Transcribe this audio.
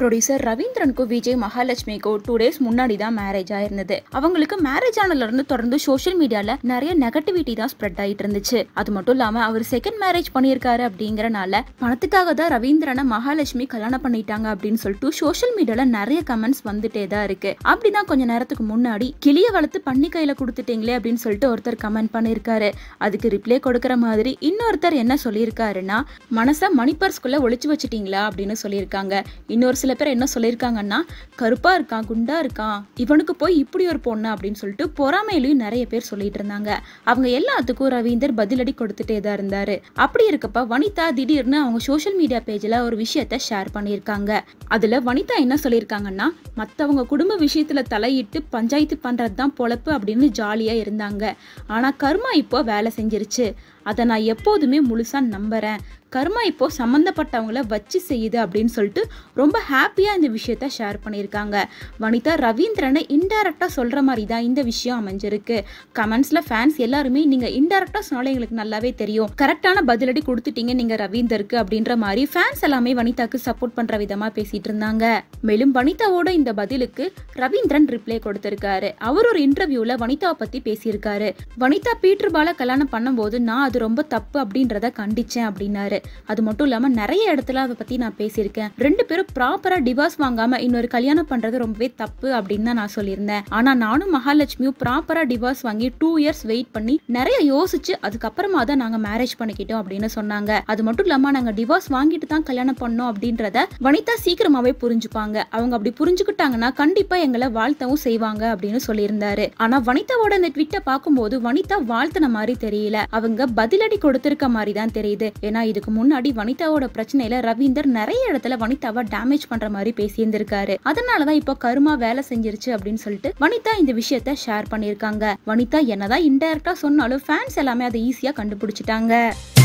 producer ரவீந்திரனுக்கும் விஜய் மகாலட்சுமிக்கும் two days முன்னாடி தான் மேரேஜ் ஆயிருந்தது அவங்களுக்கு மேரேஜ் ஆனதுல இருந்து தொடர்ந்து சோஷியல் மீடியால நிறைய நெகட்டிவிட்டி தான் ஸ்ப்ரெட் ஆயிட்டு இருந்துச்சு அது மட்டும் இல்லாம அவர் செகண்ட் மேரேஜ் பண்ணியிருக்காரு அப்படிங்கறனால பணத்துக்காக தான் ரவீந்திரனை மகாலட்சுமி கல்யாணம் பண்ணிட்டாங்க அப்படின்னு சொல்லிட்டு சோஷியல் மீடியால நிறைய கமெண்ட்ஸ் வந்துட்டே தான் இருக்கு அப்படிதான் கொஞ்ச நேரத்துக்கு முன்னாடி கிளிய வளர்த்து பண்ணி கையில கொடுத்துட்டீங்களே அப்படின்னு சொல்லிட்டு ஒருத்தர் கமெண்ட் பண்ணியிருக்காரு அதுக்கு ரிப்ளை கொடுக்குற மாதிரி இன்னொருத்தர் என்ன சொல்லியிருக்காருன்னா மனசை மணிப்பர்ஸ்குள்ள ஒழிச்சு வச்சுட்டீங்களா அப்படின்னு சொல்லியிருக்காங்க இன்னொரு சில சில பேர் என்ன சொல்லியிருக்காங்கன்னா கருப்பாக இருக்கான் குண்டாக இருக்கான் இவனுக்கு போய் இப்படி ஒரு பொண்ணு அப்படின்னு சொல்லிட்டு பொறாமையிலையும் நிறைய பேர் சொல்லிட்டு இருந்தாங்க அவங்க எல்லாத்துக்கும் ரவீந்தர் பதிலடி கொடுத்துட்டே தான் இருந்தார் அப்படி இருக்கப்ப வனிதா திடீர்னு அவங்க சோஷியல் மீடியா பேஜில் ஒரு விஷயத்த ஷேர் பண்ணியிருக்காங்க அதில் வனிதா என்ன சொல்லியிருக்காங்கன்னா மற்றவங்க குடும்ப விஷயத்தில் தலையிட்டு பஞ்சாயத்து பண்ணுறது தான் பொழப்பு அப்படின்னு ஜாலியாக இருந்தாங்க ஆனால் கர்மா இப்போ வேலை செஞ்சிருச்சு அதை நான் எப்போதுமே முழுசாக நம்புகிறேன் கர்மா இப்போது சம்மந்தப்பட்டவங்கள வச்சு செய்யுது அப்படின்னு சொல்லிட்டு ரொம்ப ஹாப்பியாக இந்த விஷயத்த ஷேர் பண்ணியிருக்காங்க வனிதா ரவீந்திரனை இன்டைரக்டாக சொல்கிற மாதிரி தான் இந்த விஷயம் அமைஞ்சிருக்கு கமெண்ட்ஸில் ஃபேன்ஸ் எல்லாருமே நீங்கள் இன்டெரக்டாக சொன்னாலே எங்களுக்கு நல்லாவே தெரியும் கரெக்டான பதிலடி கொடுத்துட்டீங்க நீங்கள் ரவீந்தருக்கு அப்படின்ற மாதிரி ஃபேன்ஸ் எல்லாமே வனிதாக்கு சப்போர்ட் பண்ணுற விதமாக பேசிகிட்டு இருந்தாங்க மேலும் வனிதாவோட இந்த பதிலுக்கு ரவீந்திரன் ரிப்ளை கொடுத்துருக்காரு அவர் ஒரு இன்டர்வியூவில் வனிதாவை பற்றி பேசியிருக்காரு வனிதா பீட்டர் பால கல்யாணம் பண்ணும்போது நான் அது ரொம்ப தப்பு அப்படின்றத கண்டிச்சேன் அப்படின்னாரு அது மட்டும் இல்லாமல் நிறைய இடத்துல அதை பற்றி நான் பேசியிருக்கேன் ரெண்டு பேரும் ப்ராப்பராக டிவோர்ஸ் வாங்காம இன்னொரு கல்யாணம் பண்ணுறது ரொம்பவே தப்பு அப்படின்னு தான் நான் சொல்லியிருந்தேன் ஆனா நானும் மகாலட்சுமியும் ப்ராப்பராக டிவோர்ஸ் வாங்கி டூ இயர்ஸ் வெயிட் பண்ணி நிறைய யோசிச்சு அதுக்கப்புறமா தான் நாங்கள் மேரேஜ் பண்ணிக்கிட்டோம் அப்படின்னு சொன்னாங்க அது மட்டும் இல்லாமல் நாங்கள் டிவோர்ஸ் வாங்கிட்டு தான் கல்யாணம் பண்ணோம் அப்படின்றத வனிதா சீக்கிரமாவே புரிஞ்சுப்பாங்க அவங்க அப்படி புரிஞ்சுக்கிட்டாங்கன்னா கண்டிப்பாக எங்களை வாழ்த்தவும் செய்வாங்க அப்படின்னு சொல்லியிருந்தாரு ஆனால் வனிதாவோட அந்த ட்விட்டை பார்க்கும்போது வனிதா வாழ்த்தின மாதிரி தெரியல அவங்க பதிலடி கொடுத்திருக்க மாதிரி தான் தெரியுது ஏன்னா இதுக்கு முன்னாடி வனிதாவோட பிரச்சனையில ரவீந்தர் நிறைய இடத்துல வனிதாவை டேமேஜ் பண்ற மாதிரி பேசியிருந்திருக்காரு அதனாலதான் இப்போ கருமா வேலை செஞ்சிருச்சு அப்படின்னு சொல்லிட்டு வனிதா இந்த விஷயத்த ஷேர் பண்ணியிருக்காங்க வனிதா என்னதான் இன்டைரக்டா சொன்னாலும் ஃபேன்ஸ் எல்லாமே அதை ஈஸியா கண்டுபிடிச்சிட்டாங்க